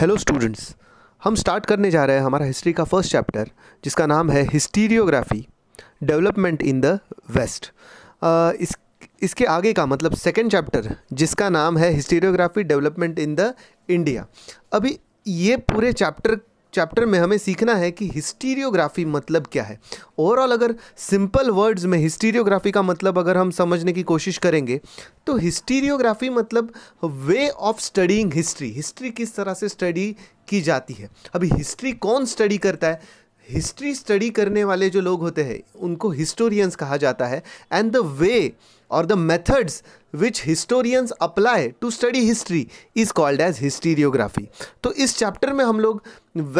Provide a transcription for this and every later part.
hello students हम start करने जा रहे हैं हमारा हिस्ट्री का फर्स्ट चैप्टर जिसका नाम है historiography development in the west इस इसके आगे का मतलब सेकेंड चैप्टर जिसका नाम है historiography development in the India अभी ये पूरे चैप्टर चैप्टर में हमें सीखना है कि हिस्टीरियोग्राफी मतलब क्या है ओवरऑल अगर सिंपल वर्ड्स में हिस्टीरियोग्राफी का मतलब अगर हम समझने की कोशिश करेंगे तो हिस्टीरियोग्राफी मतलब way of studying history history किस तरह से स्टडी की जाती है अभी हिस्ट्री कौन स्टडी करता है हिस्ट्री स्टडी करने वाले जो लोग होते हैं उनको हिस्टोरियंस कहा जाता है एंड द वे और the methods which historians apply to study history is called as historiography तो इस चैप्टर में हम लोग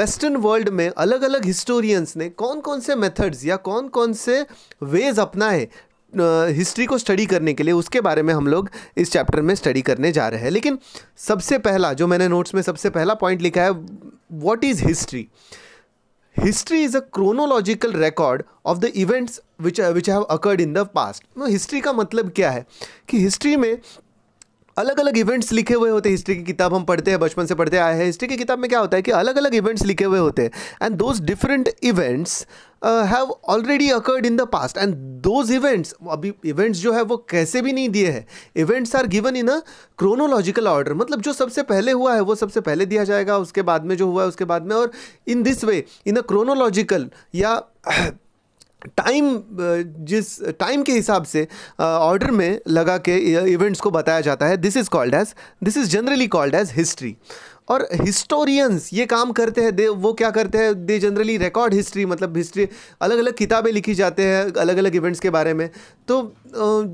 वेस्टर्न वर्ल्ड में अलग अलग हिस्टोरियंस ने कौन कौन से मेथड्स या कौन कौन से वेज अपनाए हिस्ट्री को स्टडी करने के लिए उसके बारे में हम लोग इस चैप्टर में स्टडी करने जा रहे हैं लेकिन सबसे पहला जो मैंने नोट्स में सबसे पहला पॉइंट लिखा है what is history history is a chronological record of the events which which have occurred in the past no history का मतलब क्या है कि हिस्ट्री में अलग अलग इवेंट्स लिखे हुए होते हैं हिस्ट्री की किताब हम पढ़ते हैं बचपन से पढ़ते आए हैं हिस्ट्री की किताब में क्या होता है कि अलग अलग इवेंट्स लिखे हुए होते हैं and those different events have already occurred in the past and those events अभी इवेंट्स जो है वो कैसे भी नहीं दिए हैं events are given in a chronological order मतलब जो सबसे पहले हुआ है वो सबसे पहले दिया जाएगा उसके बाद में जो हुआ है उसके बाद में और in this way in a chronological या टाइम जिस टाइम के हिसाब से ऑर्डर में लगा के इवेंट्स को बताया जाता है this is called as this is generally called as history और हिस्टोरियंस ये काम करते हैं दे वो क्या करते हैं दे जनरली रिकॉर्ड हिस्ट्री मतलब हिस्ट्री अलग अलग किताबें लिखी जाते हैं अलग अलग इवेंट्स के बारे में तो आ,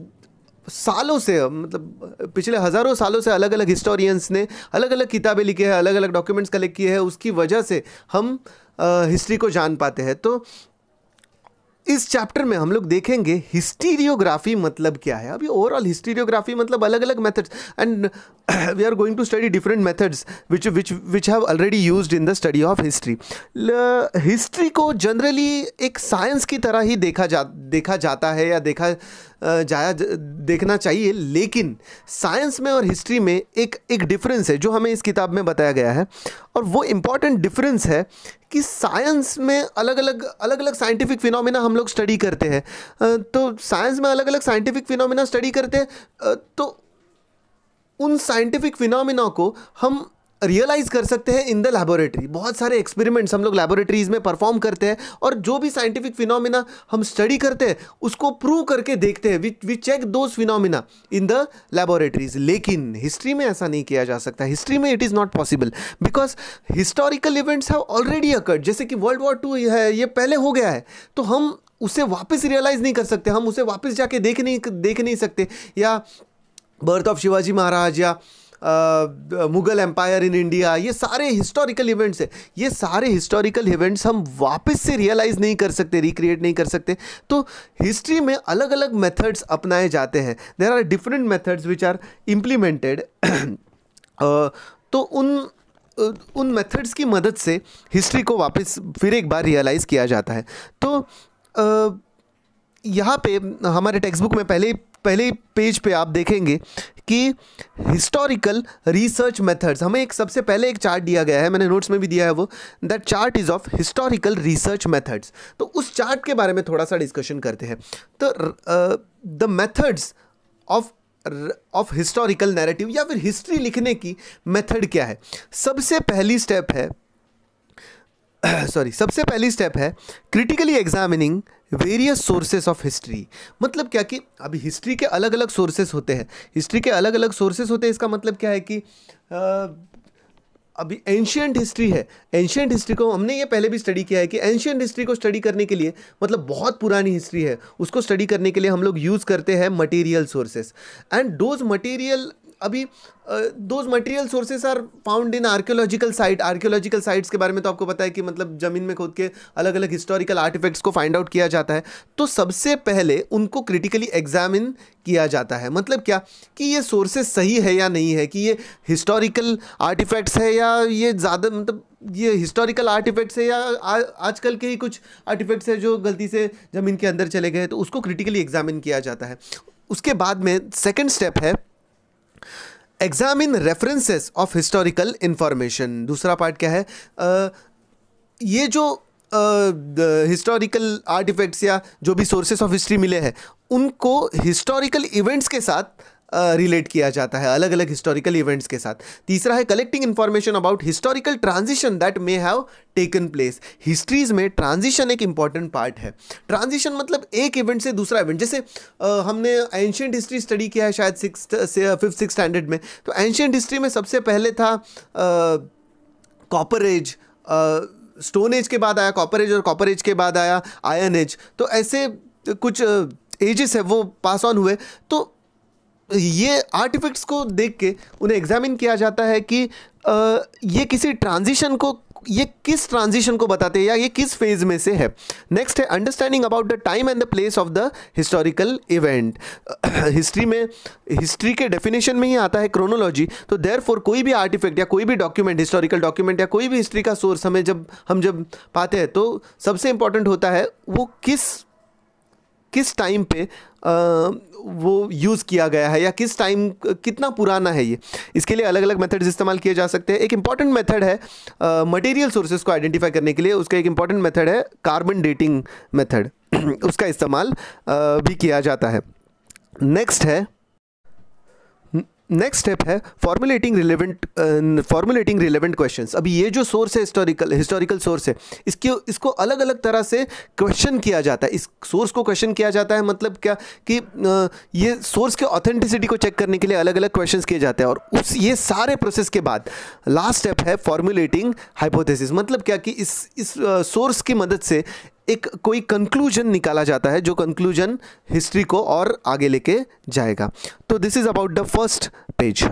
सालों से मतलब पिछले हज़ारों सालों से अलग अलग हिस्टोरियंस ने अलग अलग किताबें लिखी है अलग अलग डॉक्यूमेंट्स कलेक्ट किए हैं उसकी वजह से हम हिस्ट्री को जान पाते हैं तो इस चैप्टर में हम लोग देखेंगे हिस्टीरियोग्राफी मतलब क्या है अभी ओवरऑल हिस्टीरियोग्राफी मतलब अलग अलग methods and we are going to study different methods which which which have already used in the study of history history को जनरली एक साइंस की तरह ही देखा जा देखा जाता है या देखा जाया देखना चाहिए लेकिन साइंस में और हिस्ट्री में एक एक डिफरेंस है जो हमें इस किताब में बताया गया है और वो इम्पॉर्टेंट डिफरेंस है कि साइंस में अलग अलग अलग अलग साइंटिफिक फिनोमिना हम लोग स्टडी करते हैं तो साइंस में अलग अलग साइंटिफिक फिनोमिना स्टडी करते हैं तो उन साइंटिफिक फिनोमिना को हम रियलाइज़ कर सकते हैं इन द लेबोरेटरी बहुत सारे एक्सपेरिमेंट्स हम लोग लेबोरेटरीज में परफॉर्म करते हैं और जो भी साइंटिफिक फिनोमिना हम स्टडी करते हैं उसको प्रूव करके देखते हैं we check those phenomena in the laboratories लेकिन हिस्ट्री में ऐसा नहीं किया जा सकता हिस्ट्री में it is not possible because historical events have already occurred जैसे कि वर्ल्ड वॉर टू है ये पहले हो गया है तो हम उसे वापस रियलाइज़ नहीं कर सकते हम उसे वापस जाके देख नहीं देख नहीं सकते या बर्थ ऑफ शिवाजी महाराज या मुग़ल एम्पायर इन इंडिया ये सारे हिस्टोरिकल इवेंट्स हैं ये सारे हिस्टोरिकल इवेंट्स हम वापस से रियलाइज़ नहीं कर सकते रिक्रिएट नहीं कर सकते तो हिस्ट्री में अलग अलग मेथड्स अपनाए जाते हैं there are different methods which are implemented तो उन उन मेथड्स की मदद से हिस्ट्री को वापस फिर एक बार रियलाइज़ किया जाता है तो आ, यहाँ पे हमारे टेक्स्ट बुक में पहले ही पहले पेज पे आप देखेंगे कि हिस्टोरिकल रिसर्च मेथड्स हमें एक सबसे पहले एक चार्ट दिया गया है मैंने नोट्स में भी दिया है वो that chart is of historical research methods तो उस चार्ट के बारे में थोड़ा सा डिस्कशन करते हैं तो the methods of of historical narrative या फिर हिस्ट्री लिखने की मेथड क्या है सबसे पहली स्टेप है सॉरी सबसे पहली स्टेप है critically examining various sources of history मतलब क्या कि अभी हिस्ट्री के अलग अलग सोर्सेज होते हैं हिस्ट्री के अलग अलग सोर्सेज होते हैं इसका मतलब क्या है कि आ, अभी एंशियंट हिस्ट्री है एंशियंट हिस्ट्री को हमने ये पहले भी स्टडी किया है कि एंशियंट हिस्ट्री को स्टडी करने के लिए मतलब बहुत पुरानी हिस्ट्री है उसको स्टडी करने के लिए हम लोग यूज़ करते हैं material sources and those material अभी those material sources are found in archaeological site archaeological sites के बारे में तो आपको पता है कि मतलब ज़मीन में खोद के अलग अलग हिस्टोरिकल आर्टिफैक्ट्स को फाइंड आउट किया जाता है तो सबसे पहले उनको क्रिटिकली एग्जामिन किया जाता है मतलब क्या कि ये सोर्सेज सही है या नहीं है कि ये हिस्टोरिकल आर्टिफैक्ट्स है या ये ज़्यादा मतलब ये हिस्टोरिकल आर्टिफैक्ट्स है या आ, आजकल के ही कुछ आर्टिफैक्ट्स है जो गलती से ज़मीन के अंदर चले गए तो उसको क्रिटिकली एग्जामिन किया जाता है उसके बाद में सेकेंड स्टेप है examine references of historical information दूसरा पार्ट क्या है आ, ये जो हिस्टोरिकल आर्टिफैक्ट्स या जो भी सोर्सेस ऑफ हिस्ट्री मिले हैं उनको हिस्टोरिकल इवेंट्स के साथ रिलेट किया जाता है अलग अलग हिस्टोरिकल इवेंट्स के साथ तीसरा है collecting information about historical transition that may have taken place histories में ट्रांजिशन एक इंपॉर्टेंट पार्ट है ट्रांजिशन मतलब एक इवेंट से दूसरा इवेंट जैसे आ, हमने एंशियंट हिस्ट्री स्टडी किया है शायद सिक्स से फिफ्थ सिक्स स्टैंडर्ड में तो एंशियंट हिस्ट्री में सबसे पहले था कॉपर एज स्टोन एज के बाद आया कॉपर एज और कॉपर एज के बाद आया आयन एज तो ऐसे कुछ एजेस है वो पास ऑन हुए तो ये आर्टिफिक्ट्स को देख के उन्हें एग्जामिन किया जाता है कि ये किसी ट्रांजिशन को ये किस ट्रांजिशन को बताते हैं या ये किस फेज में से है नेक्स्ट है understanding about the time and the place of the historical event history में हिस्ट्री के डेफिनेशन में ही आता है क्रोनोलॉजी तो देयर फॉर कोई भी आर्टिफैक्ट या कोई भी डॉक्यूमेंट हिस्टोरिकल डॉक्यूमेंट या कोई भी हिस्ट्री का सोर्स हमें जब हम जब पाते हैं तो सबसे इंपॉर्टेंट होता है वो किस किस टाइम पे आ, वो यूज़ किया गया है या किस टाइम कितना पुराना है ये इसके लिए अलग अलग मेथड्स इस्तेमाल किए जा सकते हैं एक इंपॉर्टेंट मेथड है मटेरियल सोर्सेज को आइडेंटिफाई करने के लिए उसका एक इंपॉर्टेंट मेथड है कार्बन डेटिंग मेथड उसका इस्तेमाल भी किया जाता है नेक्स्ट है नेक्स्ट स्टेप है formulating relevant formulating relevant questions अभी ये जो सोर्स है हिस्टोरिकल हिस्टोरिकल सोर्स है इसकी इसको अलग अलग तरह से क्वेश्चन किया जाता है इस सोर्स को क्वेश्चन किया जाता है मतलब क्या कि uh, ये सोर्स के ऑथेंटिसिटी को चेक करने के लिए अलग अलग क्वेश्चन किए जाते हैं और उस ये सारे प्रोसेस के बाद लास्ट स्टेप है फॉर्मुलेटिंग हाइपोथेसिस मतलब क्या कि इस इस सोर्स uh, की मदद से एक कोई कंक्लूजन निकाला जाता है जो कंक्लूजन हिस्ट्री को और आगे लेके जाएगा तो this is about the first page